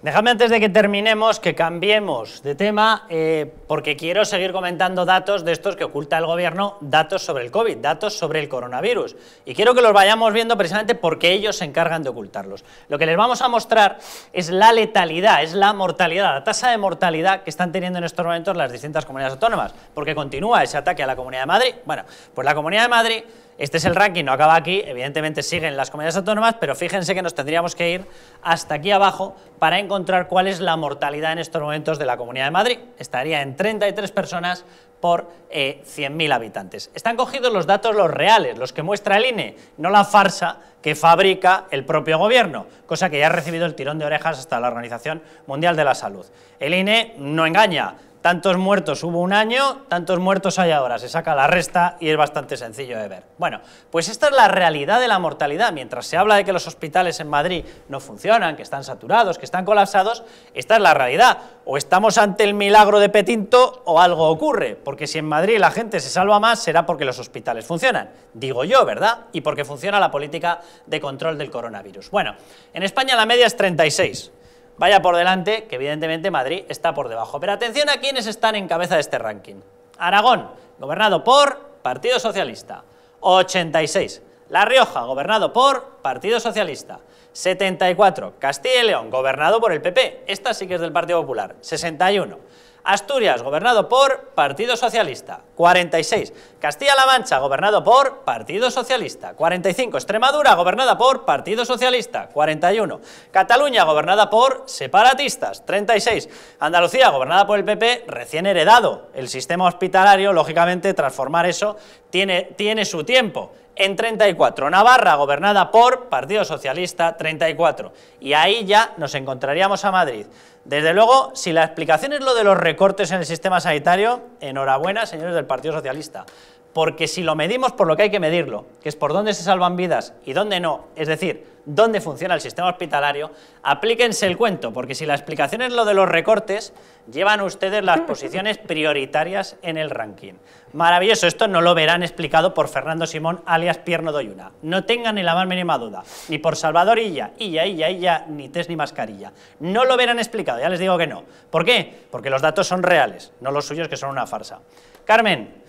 Déjame antes de que terminemos que cambiemos de tema, eh, porque quiero seguir comentando datos de estos que oculta el gobierno, datos sobre el COVID, datos sobre el coronavirus. Y quiero que los vayamos viendo precisamente porque ellos se encargan de ocultarlos. Lo que les vamos a mostrar es la letalidad, es la mortalidad, la tasa de mortalidad que están teniendo en estos momentos las distintas comunidades autónomas, porque continúa ese ataque a la Comunidad de Madrid. Bueno, pues la Comunidad de Madrid... Este es el ranking, no acaba aquí, evidentemente siguen las comunidades autónomas, pero fíjense que nos tendríamos que ir hasta aquí abajo para encontrar cuál es la mortalidad en estos momentos de la Comunidad de Madrid. Estaría en 33 personas por 100.000 eh, habitantes. Están cogidos los datos los reales, los que muestra el INE, no la farsa que fabrica el propio gobierno, cosa que ya ha recibido el tirón de orejas hasta la Organización Mundial de la Salud. El INE no engaña, tantos muertos hubo un año, tantos muertos hay ahora. Se saca la resta y es bastante sencillo de ver. Bueno, pues esta es la realidad de la mortalidad. Mientras se habla de que los hospitales en Madrid no funcionan, que están saturados, que están colapsados, esta es la realidad. O estamos ante el milagro de Petinto o algo ocurre, porque si en Madrid la gente se salva más será porque los hospitales funcionan. Digo yo, ¿verdad? Y porque funciona la política de control del coronavirus. Bueno, en España la media es 36, vaya por delante, que evidentemente Madrid está por debajo. Pero atención a quienes están en cabeza de este ranking. Aragón, gobernado por Partido Socialista, 86. La Rioja, gobernado por Partido Socialista, 74. Castilla y León, gobernado por el PP, esta sí que es del Partido Popular, 61. Asturias, gobernado por Partido Socialista. 46. Castilla-La Mancha, gobernado por Partido Socialista. 45. Extremadura, gobernada por Partido Socialista. 41. Cataluña, gobernada por separatistas. 36. Andalucía, gobernada por el PP, recién heredado. El sistema hospitalario, lógicamente, transformar eso tiene, tiene su tiempo en 34. Navarra, gobernada por Partido Socialista, 34. Y ahí ya nos encontraríamos a Madrid. Desde luego, si la explicación es lo de los recortes en el sistema sanitario, enhorabuena, señores del Partido Socialista. Porque si lo medimos por lo que hay que medirlo, que es por dónde se salvan vidas y dónde no, es decir, dónde funciona el sistema hospitalario, aplíquense el cuento, porque si la explicación es lo de los recortes, llevan ustedes las posiciones prioritarias en el ranking. Maravilloso, esto no lo verán explicado por Fernando Simón, alias Pierno Doyuna. No tengan ni la más mínima duda, ni por Salvador Illa, Illa, Illa, Illa, ni test ni mascarilla. No lo verán explicado, ya les digo que no. ¿Por qué? Porque los datos son reales, no los suyos que son una farsa. Carmen,